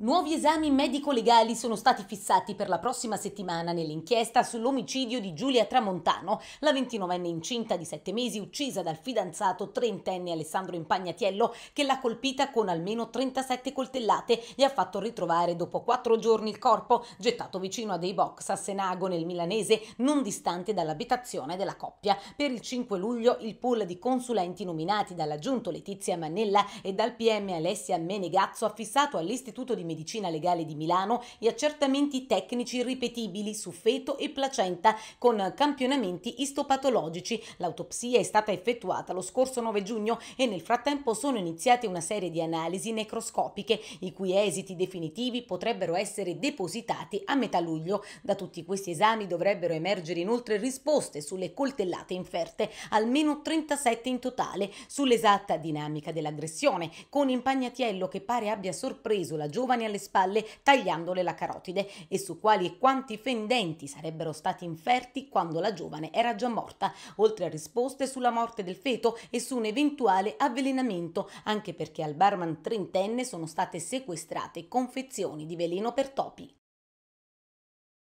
Nuovi esami medico-legali sono stati fissati per la prossima settimana nell'inchiesta sull'omicidio di Giulia Tramontano, la 29enne incinta di 7 mesi uccisa dal fidanzato trentenne Alessandro Impagnatiello che l'ha colpita con almeno 37 coltellate e ha fatto ritrovare dopo 4 giorni il corpo gettato vicino a dei box a Senago nel Milanese, non distante dall'abitazione della coppia. Per il 5 luglio il pool di consulenti nominati dall'aggiunto Letizia Mannella e dal PM Alessia Menegazzo ha fissato all'Istituto di Medicina Legale di Milano e accertamenti tecnici ripetibili su feto e placenta con campionamenti istopatologici. L'autopsia è stata effettuata lo scorso 9 giugno e nel frattempo sono iniziate una serie di analisi necroscopiche, i cui esiti definitivi potrebbero essere depositati a metà luglio. Da tutti questi esami dovrebbero emergere inoltre risposte sulle coltellate inferte, almeno 37 in totale, sull'esatta dinamica dell'aggressione, con Impagnatiello che pare abbia sorpreso la giovane mani alle spalle tagliandole la carotide e su quali e quanti fendenti sarebbero stati inferti quando la giovane era già morta, oltre a risposte sulla morte del feto e su un eventuale avvelenamento, anche perché al barman trentenne sono state sequestrate confezioni di veleno per topi.